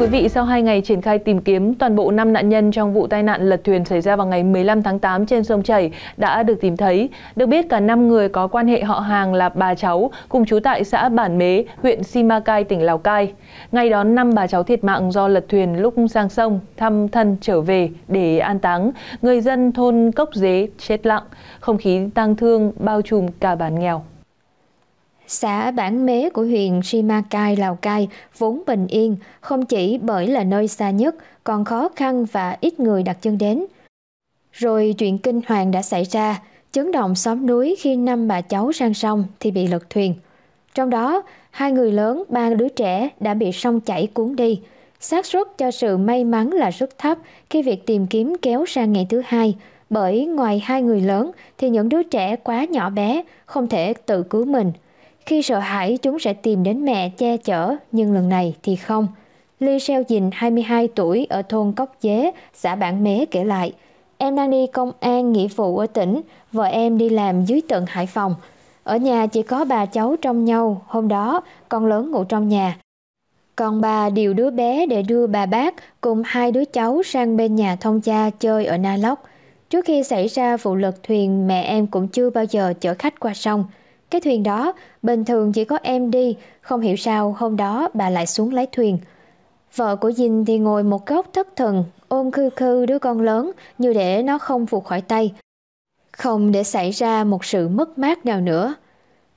quý vị, sau 2 ngày triển khai tìm kiếm, toàn bộ 5 nạn nhân trong vụ tai nạn lật thuyền xảy ra vào ngày 15 tháng 8 trên sông Chảy đã được tìm thấy. Được biết cả 5 người có quan hệ họ hàng là bà cháu cùng trú tại xã Bản Mế, huyện Simacai, tỉnh Lào Cai. Ngay đó 5 bà cháu thiệt mạng do lật thuyền lúc sang sông thăm thân trở về để an táng. Người dân thôn Cốc Dế chết lặng, không khí tang thương bao trùm cả bản nghèo xã Bản Mế của huyện Simacai, Lào Cai vốn bình yên, không chỉ bởi là nơi xa nhất, còn khó khăn và ít người đặt chân đến. Rồi chuyện kinh hoàng đã xảy ra, chấn động xóm núi khi năm bà cháu sang sông thì bị lật thuyền. Trong đó, hai người lớn, ba đứa trẻ đã bị sông chảy cuốn đi. xác suất cho sự may mắn là rất thấp khi việc tìm kiếm kéo sang ngày thứ hai, bởi ngoài hai người lớn thì những đứa trẻ quá nhỏ bé, không thể tự cứu mình – khi sợ hãi, chúng sẽ tìm đến mẹ che chở, nhưng lần này thì không. Ly Seo Dình, 22 tuổi, ở thôn Cốc Dế, xã Bản Mế kể lại, em đang đi công an nghĩa vụ ở tỉnh, vợ em đi làm dưới tận Hải Phòng. Ở nhà chỉ có bà cháu trong nhau, hôm đó con lớn ngủ trong nhà. Còn bà điều đứa bé để đưa bà bác cùng hai đứa cháu sang bên nhà thông cha chơi ở Na Lóc. Trước khi xảy ra vụ lật thuyền, mẹ em cũng chưa bao giờ chở khách qua sông. Cái thuyền đó, bình thường chỉ có em đi, không hiểu sao hôm đó bà lại xuống lái thuyền. Vợ của Dinh thì ngồi một góc thất thần, ôm khư khư đứa con lớn như để nó không vụt khỏi tay. Không để xảy ra một sự mất mát nào nữa.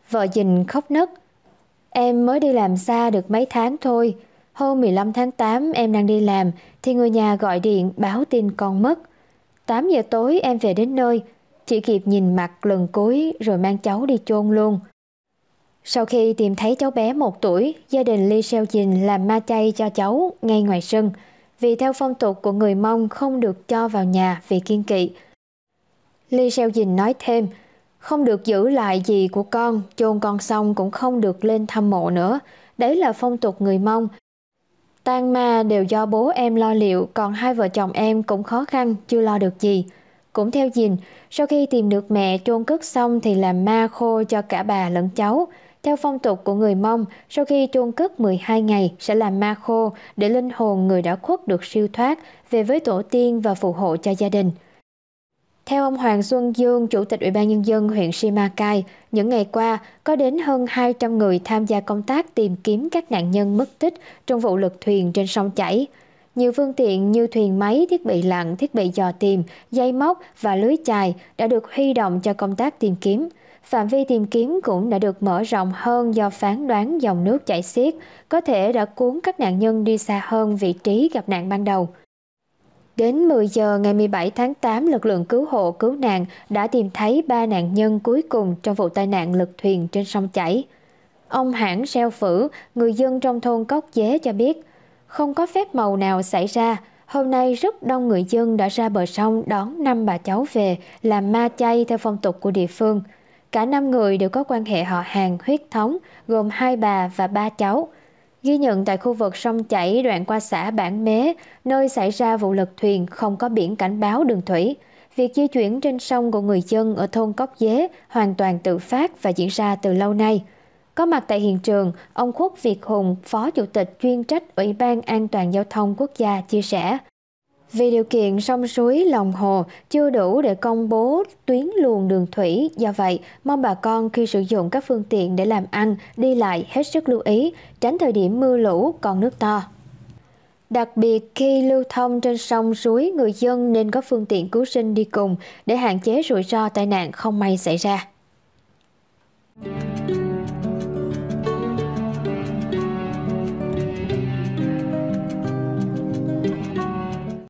Vợ Dinh khóc nấc. Em mới đi làm xa được mấy tháng thôi. Hôm 15 tháng 8 em đang đi làm thì người nhà gọi điện báo tin con mất. 8 giờ tối em về đến nơi, chỉ kịp nhìn mặt lần cuối rồi mang cháu đi chôn luôn. Sau khi tìm thấy cháu bé 1 tuổi, gia đình Ly Seo Jin làm ma chay cho cháu ngay ngoài sân, vì theo phong tục của người Mông không được cho vào nhà vì kiên kỵ. Ly Seo Jin nói thêm, không được giữ lại gì của con, chôn con xong cũng không được lên thăm mộ nữa. Đấy là phong tục người Mông. Tan ma đều do bố em lo liệu, còn hai vợ chồng em cũng khó khăn, chưa lo được gì. Cũng theo dìn, sau khi tìm được mẹ chôn cất xong thì làm ma khô cho cả bà lẫn cháu. Theo phong tục của người Mông, sau khi chôn cất 12 ngày sẽ làm ma khô để linh hồn người đã khuất được siêu thoát về với tổ tiên và phù hộ cho gia đình. Theo ông Hoàng Xuân Dương, Chủ tịch Ủy ban Nhân dân huyện Simacai, những ngày qua có đến hơn 200 người tham gia công tác tìm kiếm các nạn nhân mất tích trong vụ lật thuyền trên sông chảy nhiều phương tiện như thuyền máy, thiết bị lặn, thiết bị dò tìm, dây móc và lưới chài đã được huy động cho công tác tìm kiếm. Phạm vi tìm kiếm cũng đã được mở rộng hơn do phán đoán dòng nước chảy xiết, có thể đã cuốn các nạn nhân đi xa hơn vị trí gặp nạn ban đầu. Đến 10 giờ ngày 17 tháng 8, lực lượng cứu hộ cứu nạn đã tìm thấy ba nạn nhân cuối cùng trong vụ tai nạn lật thuyền trên sông chảy. Ông hãng Seo Phử, người dân trong thôn Cốc Dế cho biết, không có phép màu nào xảy ra. Hôm nay rất đông người dân đã ra bờ sông đón năm bà cháu về làm ma chay theo phong tục của địa phương. Cả năm người đều có quan hệ họ hàng huyết thống, gồm hai bà và ba cháu. Ghi nhận tại khu vực sông chảy đoạn qua xã Bản Mế, nơi xảy ra vụ lật thuyền không có biển cảnh báo đường thủy. Việc di chuyển trên sông của người dân ở thôn Cốc Dế hoàn toàn tự phát và diễn ra từ lâu nay có mặt tại hiện trường ông khuất việt hùng phó chủ tịch chuyên trách ủy ban an toàn giao thông quốc gia chia sẻ vì điều kiện sông suối lòng hồ chưa đủ để công bố tuyến luồng đường thủy do vậy mong bà con khi sử dụng các phương tiện để làm ăn đi lại hết sức lưu ý tránh thời điểm mưa lũ còn nước to Đặc biệt khi lưu thông trên sông suối, người dân nên có phương tiện cứu sinh đi cùng để hạn chế rủi ro tai nạn không may xảy ra.